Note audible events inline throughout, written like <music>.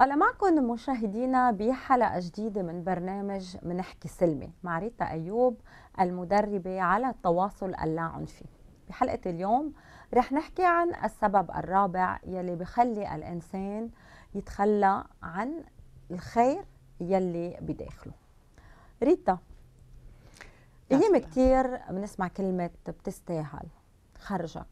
ألا معكم مشاهدينا بحلقة جديدة من برنامج منحكي سلمي مع ريتا أيوب المدربة على التواصل اللاعنفي بحلقة اليوم رح نحكي عن السبب الرابع يلي بخلي الإنسان يتخلى عن الخير يلي بداخله ريتا أيام كتير بنسمع كلمة بتستاهل خرجك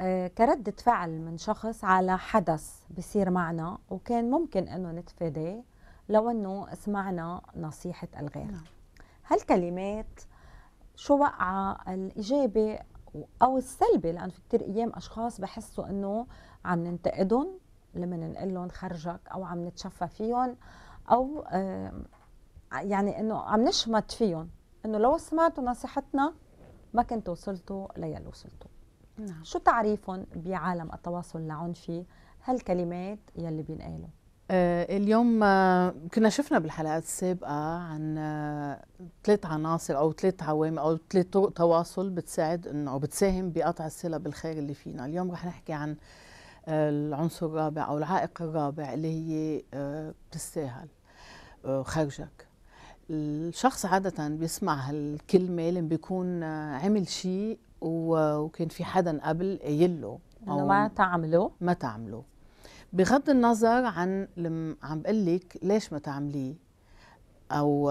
آه، كردة فعل من شخص على حدث بصير معنا وكان ممكن انه نتفاداه لو انه سمعنا نصيحة الغير نعم. هالكلمات شو وقع الإجابة أو السلبي لأنه في كتير أيام أشخاص بحسوا أنه عم ننتقدهم لما نقول لهم خرجك أو عم نتشفى فيهم أو يعني أنه عم نشمت فيهم أنه لو سمعتوا نصيحتنا ما كنتوا وصلتوا ليلي وصلتوا نعم. شو تعريفهم بعالم التواصل العنفي هالكلمات يلي بينقالوا آه، اليوم آه، كنا شفنا بالحلقات السابقة عن آه، ثلاث عناصر أو ثلاث عوامل أو ثلاث طرق تواصل بتساعد إنه أو بتساهم بقطع الصلة بالخير اللي فينا اليوم رح نحكي عن العنصر الرابع أو العائق الرابع اللي هي بتستاهل خرجك الشخص عادة بيسمع هالكلمة لما بيكون عمل شيء وكان في حدا قبل قايل له انه ما تعمله ما تعمله بغض النظر عن لم عم بقول لك ليش ما تعمليه او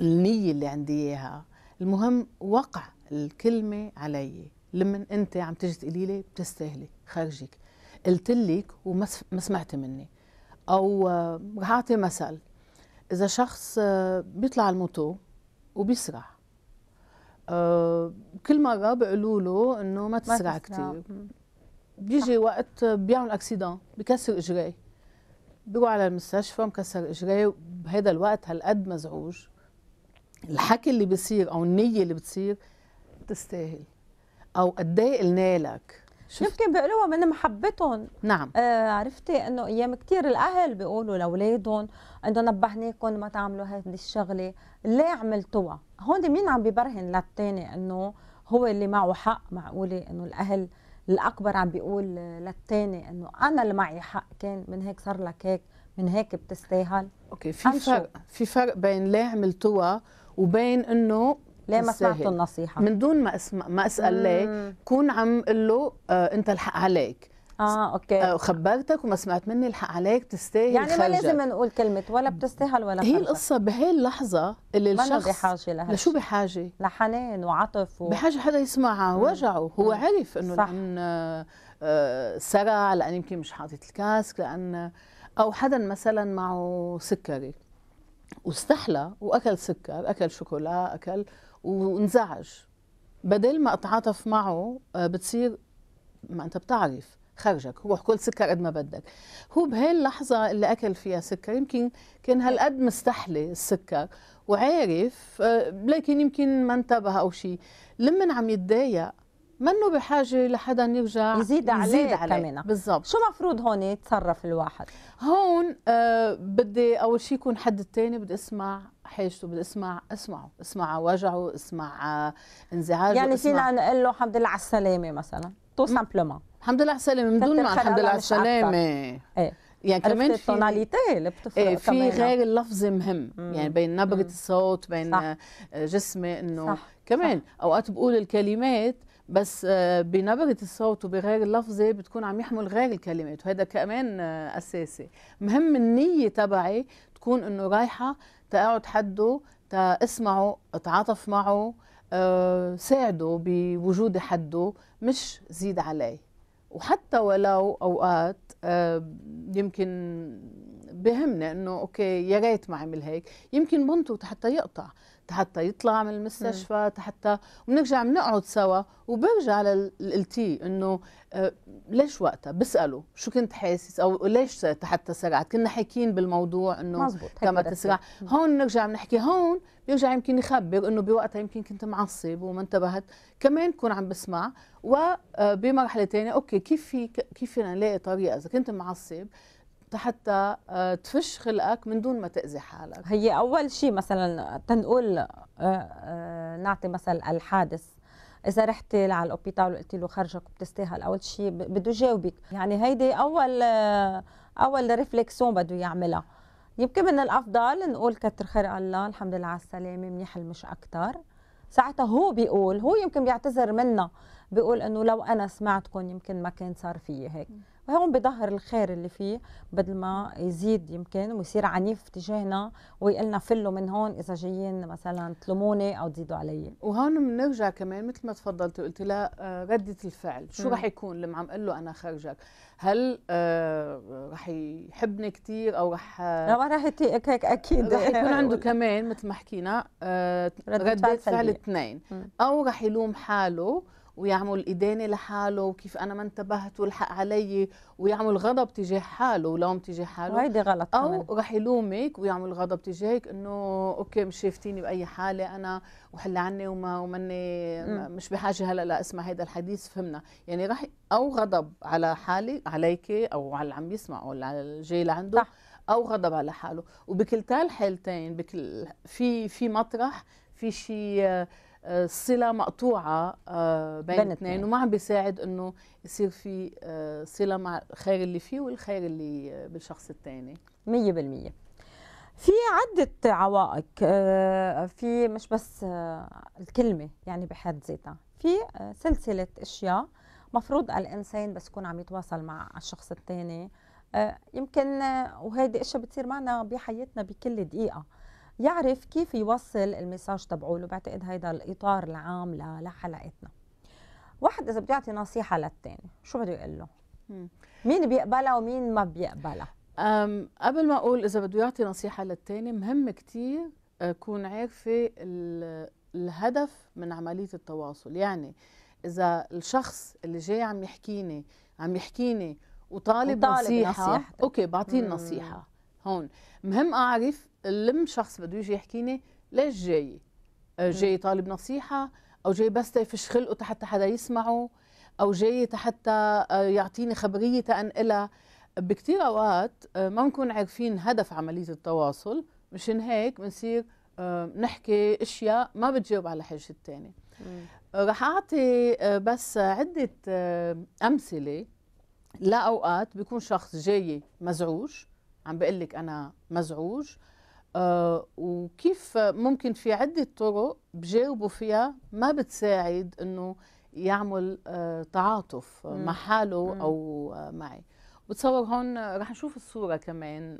النيه اللي عندي اياها المهم وقع الكلمه علي لمن انت عم تجي تقولي لي بتستاهلي خرجك قلت لك وما سمعتي مني او رح اعطي مثل اذا شخص بيطلع الموتو وبيسرح آه، كل مره بيقولوا له انه ما تسرع كثير بيجي وقت بيعمل اكسيدان بكسر اجريه بيروح على المستشفى مكسر اجريه بهذا الوقت هالقد مزعوج الحكي اللي بيصير او النيه اللي بتصير تستاهل او قد ايه قلنا لك يمكن بيقولوها من محبتهم نعم آه عرفتي انه ايام كثير الاهل بيقولوا لاولادهم انه نبهناكم ما تعملوا هذه الشغله ليه عملتوها هون مين عم ببرهن للثاني انه هو اللي معه حق معقوله انه الاهل الاكبر عم بيقول للثاني انه انا اللي معي حق كان من هيك صار لك هيك من هيك بتستاهل اوكي في فرق في فرق بين ليه عملتوها وبين انه ليه ما سمعتوا النصيحه من دون ما اسمع ما اسال ليه كون عم قل له آه انت الحق عليك اه اوكي آه خبرتك وما سمعت مني الحق عليك تستاهل يعني خرجك. ما لازم نقول كلمه ولا بتستاهل ولا خرجك. هي القصه بهي اللحظه اللي الشخص بحاجه لهالشيء لشو بحاجه؟ لحنان وعطف و... بحاجه حدا يسمعها وجعه هو مم. عرف انه لان آه، آه، سرع لان يمكن مش حاطط الكاسك لان او حدا مثلا معه سكري واستحلى واكل سكر اكل شوكولا اكل وانزعج بدل ما اتعاطف معه آه، بتصير ما انت بتعرف خرجك روح كل سكر قد ما بدك هو بهي اللحظة اللي أكل فيها سكر يمكن كان هالقد مستحلي السكر وعارف آه، لكن يمكن ما انتبه أو شيء لمن عم يتضايق منه بحاجه لحدا يرجع يزيد عليه, يزيد عليه. كمان بالضبط شو مفروض هون يتصرف الواحد هون آه بدي اول شيء يكون حد الثاني بدي اسمع حاجته بدي اسمع اسمعه اسمع وجعه اسمع آه، انزعاجه يعني فينا نقول له الحمد لله على السلامه مثلا تو سامبلومون الحمد لله على السلامه من دون ما الحمد لله على السلامه ايه يعني كمان في التوناليتي اللي بتفرق ايه في كمان. غير اللفظ مهم مم. يعني بين نبره الصوت بين صح. آه، جسمي انه كمان صح. اوقات بقول الكلمات بس آه، بنبرة الصوت وبغير اللفظه بتكون عم يحمل غير الكلمات وهذا كمان آه، أساسي مهم النية تبعي تكون إنه رايحة تقعد حده تسمعه اتعاطف معه آه، ساعده بوجود حده مش زيد عليه وحتى ولو أوقات يمكن بهمنا انه اوكي يا ريت ما عمل هيك يمكن بنته حتى يقطع حتى يطلع من المستشفى حتى بنرجع بنقعد سوا وبرجع للتي انه آه، ليش وقتها بساله شو كنت حاسس او ليش حتى سرعت كنا حاكيين بالموضوع انه كما تسرع هون بنرجع بنحكي هون بيرجع يمكن يخبر انه بوقتها يمكن كنت معصب وما انتبهت كمان كون عم بسمع وبمرحله آه، ثانيه اوكي كيف في كيف فينا نلاقي طريقه اذا كنت معصب حتى آه، تفش خلقك من دون ما تأذي حالك هي أول شيء مثلا تنقول آه، آه، نعطي مثل الحادث إذا رحت على الأوبيتال وقلت له خرجك بتستاهل أول شيء بده يجاوبك يعني هيدي أول أول ريفليكسيون بده يعملها يمكن من الأفضل نقول كتر خير الله الحمد لله على السلامة منيح مش أكتر ساعتها هو بيقول هو يمكن بيعتذر منا بيقول انه لو انا سمعتكم يمكن ما كان صار فيي هيك وهون بظهر الخير اللي فيه بدل ما يزيد يمكن ويصير عنيف تجاهنا ويقلنا فلوا من هون اذا جايين مثلا تلوموني او تزيدوا علي وهون بنرجع كمان مثل ما تفضلتي وقلتي لا آه، رده الفعل شو رح يكون لما عم اقول له انا خرجك هل آه رح يحبني كثير او رح آه، لا ما رح يطيقك هيك اكيد رح يكون <laughs> يعني عنده كمان مثل ما حكينا آه رده فعل اثنين او رح يلوم حاله ويعمل إدانة لحاله وكيف أنا ما انتبهت والحق علي ويعمل غضب تجاه حاله ولوم تجاه حاله وهيدي غلط أو رح يلومك ويعمل غضب تجاهك إنه أوكي مش شايفتيني بأي حالة أنا وحل عني وما ومني مش بحاجة هلا لأسمع هذا الحديث فهمنا يعني رح أو غضب على حالي عليك أو على اللي عم يسمع أو على الجاي لعنده صح. او غضب على حاله وبكلتا الحالتين بكل في في مطرح في شيء الصله مقطوعه آه، بين اثنين وما عم بيساعد انه يصير في آه، صله مع الخير اللي فيه والخير اللي آه، بالشخص الثاني 100% في عدة عوائق في مش بس الكلمة يعني بحد ذاتها في سلسلة أشياء مفروض الإنسان بس يكون عم يتواصل مع الشخص الثاني يمكن وهيدي أشياء بتصير معنا بحياتنا بكل دقيقة يعرف كيف يوصل المساج تبعوله بعتقد هيدا الاطار العام لحلقتنا واحد اذا بده يعطي نصيحه للثاني شو بده يقول له مين بيقبلها ومين ما بيقبلها قبل ما اقول اذا بده يعطي نصيحه للثاني مهم كثير اكون آه، عارفه الهدف من عمليه التواصل يعني اذا الشخص اللي جاي عم يحكيني عم يحكيني وطالب, وطالب نصيحه نصيحتك. اوكي بعطيه النصيحه هون مهم اعرف لم شخص بده يجي يحكيني ليش جاي آه، جاي طالب نصيحه او جاي بس تفش خلقه تحت حدا يسمعه او جاي حتى آه، يعطيني خبريه تنقلها بكثير اوقات آه، ما بنكون عارفين هدف عمليه التواصل مشان هيك بنصير نحكي اشياء ما بتجاوب على حاجه الثاني رح اعطي بس عده امثله لاوقات بيكون شخص جاي مزعوج عم بقول لك انا مزعوج آه، وكيف ممكن في عدة طرق بجاوبوا فيها ما بتساعد أنه يعمل آه، تعاطف مع حاله أو آه، معي بتصور هون رح نشوف الصورة كمان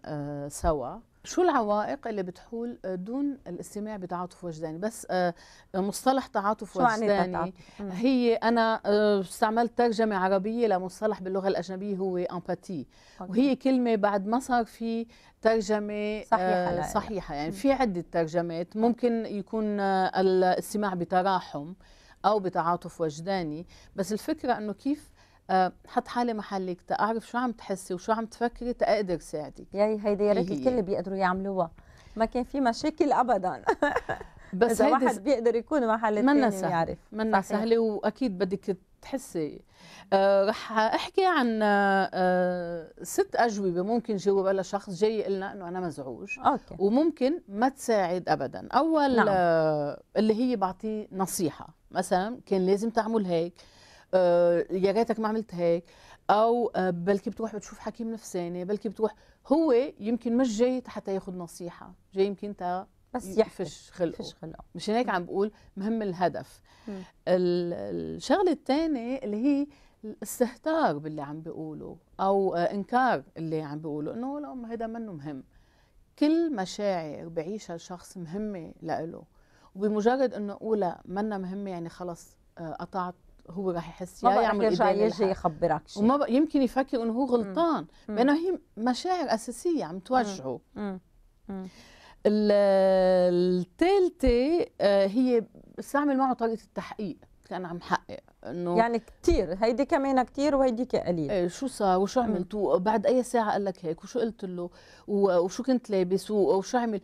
سوا شو العوائق اللي بتحول آه، دون الاستماع بتعاطف وجداني بس آه، آه، مصطلح تعاطف وجداني هي انا استعملت ترجمه عربيه لمصطلح باللغه الاجنبيه هو امباتي وهي كلمه بعد ما صار في ترجمه صحيحه, صحيحة يعني في عده ترجمات ممكن يكون الاستماع بتراحم او بتعاطف وجداني بس الفكره انه كيف آه، حط حالي محلك تعرف شو عم تحسي وشو عم تفكري تقدر ساعدك ياي هيدي يا ريت الكل بيقدروا يعملوها ما كان في مشاكل ابدا <laughs> بس إذا واحد بيقدر يكون محل الثاني سهل. يعرف منا سهله واكيد بدك تحسي أه رح احكي عن أه, آه، ست اجوبه ممكن جاوب على شخص جاي لنا انه انا مزعوج أوكي. وممكن ما تساعد ابدا اول نعم. أه اللي هي بعطيه نصيحه مثلا كان لازم تعمل هيك آه، يا ريتك ما عملت هيك او آه، بلكي بتروح بتشوف حكيم نفساني بلكي بتروح هو يمكن مش جاي حتى ياخذ نصيحه جاي يمكن تا بس يحفش خلقه يحفش خلقه مشان هيك عم بقول مهم الهدف الشغله الثانيه اللي هي الاستهتار باللي عم بيقوله او آه، انكار اللي عم بيقوله انه لا هذا منه مهم كل مشاعر بعيشها الشخص مهمه لإله وبمجرد انه اقولها منا مهمه يعني خلص قطعت هو راح يحس يا يعمل يرجع يجي يخبرك شيء وما يمكن يفكر انه هو غلطان لانه هي مشاعر اساسيه عم توجعه الثالثه آه، هي استعمل معه طريقه التحقيق كان عم حقق انه يعني كثير هيدي كمان كثير وهيديك قليل ايه شو صار وشو عملت وبعد اي ساعه قال لك هيك وشو قلت له وشو كنت لابس وشو عمل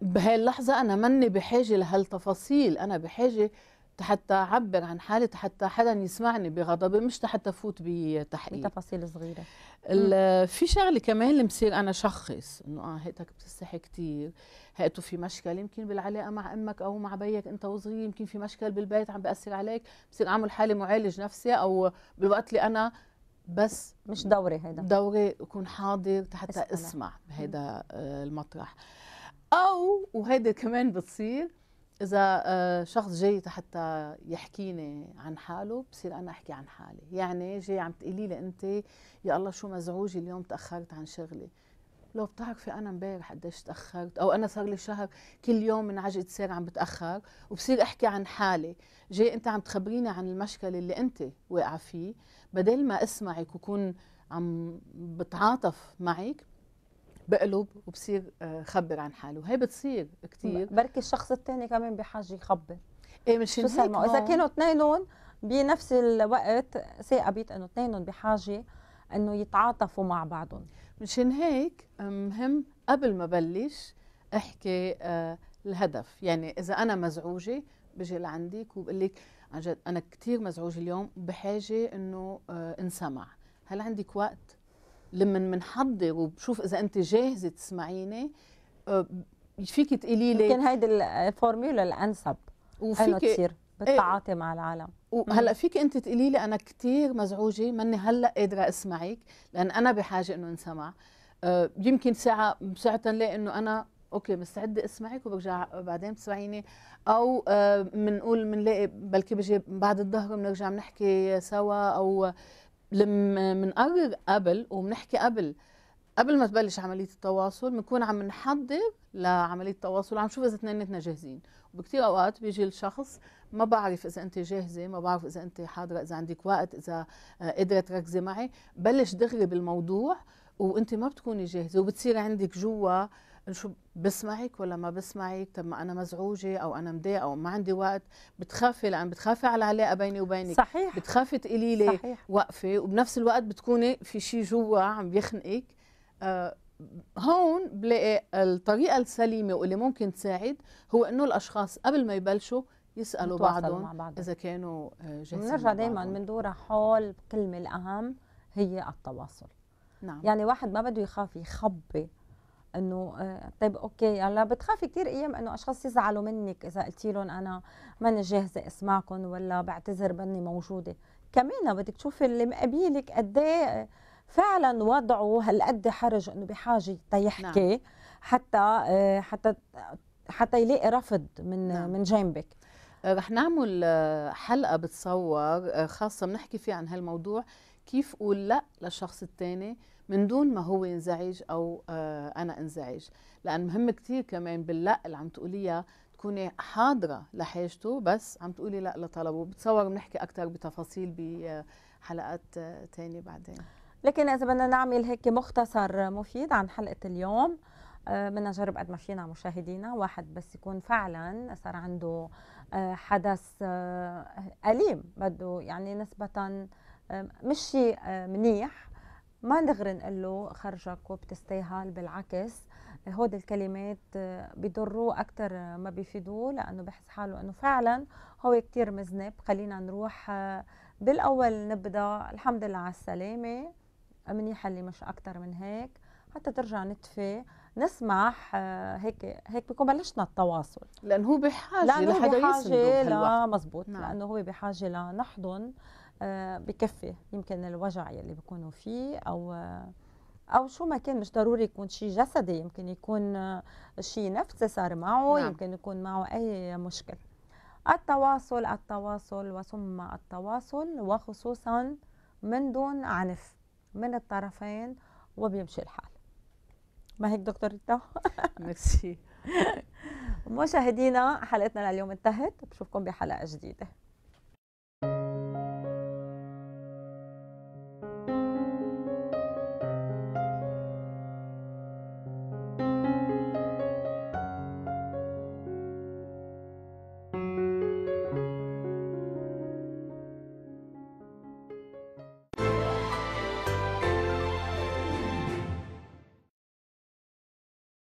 بهاللحظه انا مني بحاجه لهالتفاصيل انا بحاجه حتى اعبر عن حالي حتى حدا يسمعني بغضبي مش حتى فوت بتحقيق بتفاصيل صغيره في شغله كمان اللي بصير انا شخص انه اه هيك بتستحي كثير هيك في مشكل يمكن بالعلاقه مع امك او مع بيك انت وصغير يمكن في مشكل بالبيت عم بأثر عليك بصير اعمل حالي معالج نفسي او بالوقت اللي انا بس مش دوري هيدا دوري اكون حاضر حتى اسمع بهذا آه، المطرح او وهيدا كمان بتصير إذا آه، شخص جاي حتى يحكيني عن حاله بصير أنا أحكي عن حالي يعني جاي عم تقولي لي أنت يا الله شو مزعوج اليوم تأخرت عن شغلي لو بتعرفي انا امبارح قديش تاخرت او انا صار لي شهر كل يوم من عجقه سير عم بتاخر وبصير احكي عن حالي جاي انت عم تخبريني عن المشكله اللي انت واقعه فيه بدل ما اسمعك وكون عم بتعاطف معك بقلب وبصير آه، خبر عن حاله هي بتصير كثير بركي الشخص الثاني كمان بحاجه يخبر ايه مش هيك اذا آه. كانوا اثنينهم بنفس الوقت ثاقبت انه اثنينهم بحاجه انه يتعاطفوا مع بعضهم مشان هيك مهم قبل ما بلش احكي آه الهدف يعني اذا انا مزعوجه بجي لعندك وبقول لك عن جد انا كثير مزعوجه اليوم بحاجه انه آه انسمع هل عندك وقت لما بنحضر وبشوف اذا انت جاهزه تسمعيني آه، فيك تقولي لي يمكن هيدي الفورميولا الانسب وفيك تصير بالتعاطي ايه مع العالم وهلا فيك انت تقولي لي انا كثير مزعوجه ماني هلا قادره اسمعك لان انا بحاجه انه انسمع آه، يمكن ساعه ساعه انه انا اوكي مستعده اسمعك وبرجع بعدين بتسمعيني او بنقول آه، بنلاقي بلكي بجي بعد الظهر بنرجع بنحكي سوا او لما بنقرر قبل وبنحكي قبل قبل ما تبلش عمليه التواصل بنكون عم نحضر لعمليه التواصل وعم نشوف اذا اثنيناتنا جاهزين وبكثير اوقات بيجي الشخص ما بعرف اذا انت جاهزه ما بعرف اذا انت حاضره اذا عندك وقت اذا آه، قدرت تركزي معي بلش دغري بالموضوع وانت ما بتكوني جاهزه وبتصير عندك جوا شو بسمعك ولا ما بسمعك طب ما انا مزعوجه او انا مضايقه او ما عندي وقت بتخافي لان بتخافي على العلاقه بيني وبينك صحيح بتخافي تقولي لي وقفي وبنفس الوقت بتكوني في شيء جوا عم بيخنقك آه هون بلاقي الطريقه السليمه واللي ممكن تساعد هو انه الاشخاص قبل ما يبلشوا يسالوا بعضهم, بعضهم اذا كانوا آه، جاهزين بنرجع دائما بندور حول كلمه الاهم هي التواصل نعم. يعني واحد ما بده يخاف يخبي انه آه، طيب اوكي هلا بتخافي كثير ايام انه اشخاص يزعلوا منك اذا قلتي لهم انا ماني جاهزه اسمعكم ولا بعتذر بني موجوده كمان بدك تشوفي اللي مقابلك قد إيه، آه، فعلا وضعه هالقد حرج انه بحاجه تيحكي نعم. حتى آه، حتى حتى يلاقي رفض من نعم. من جنبك رح نعمل آه، حلقة بتصور آه، خاصة بنحكي فيها عن هالموضوع كيف قول لا للشخص الثاني من دون ما هو ينزعج أو آه، أنا انزعج لأن مهم كتير كمان باللا اللي عم تقوليها تكوني حاضرة لحاجته بس عم تقولي لا لطلبه بتصور بنحكي أكثر بتفاصيل بحلقات تانية بعدين لكن إذا بدنا نعمل هيك مختصر مفيد عن حلقة اليوم بدنا نجرب قد ما فينا مشاهدينا واحد بس يكون فعلا صار عنده آه، حدث آه، أليم بده يعني نسبة آه، مش شيء منيح ما دغري نقول له خرجك وبتستاهل بالعكس هود الكلمات بيضروه أكثر ما بيفيدوه لأنه بحس حاله أنه فعلا هو كتير مذنب خلينا نروح بالأول نبدأ الحمد لله على السلامة منيحة اللي مش أكثر من هيك حتى ترجع نتفي نسمح هيك هيك بكون بلشنا التواصل لانه هو بحاجه لانه هو بحاجه لا مزبوط نعم. لانه هو بحاجه لنحضن آه، بكفي يمكن الوجع يلي بيكونوا فيه او آه، او شو ما كان مش ضروري يكون شيء جسدي يمكن يكون آه، شيء نفسي صار معه نعم. يمكن يكون معه اي مشكل التواصل التواصل وثم التواصل وخصوصا من دون عنف من الطرفين وبيمشي الحال ما هيك دكتور ريتا ميرسي <laughs> مشاهدينا حلقتنا لليوم انتهت بشوفكم بحلقه جديده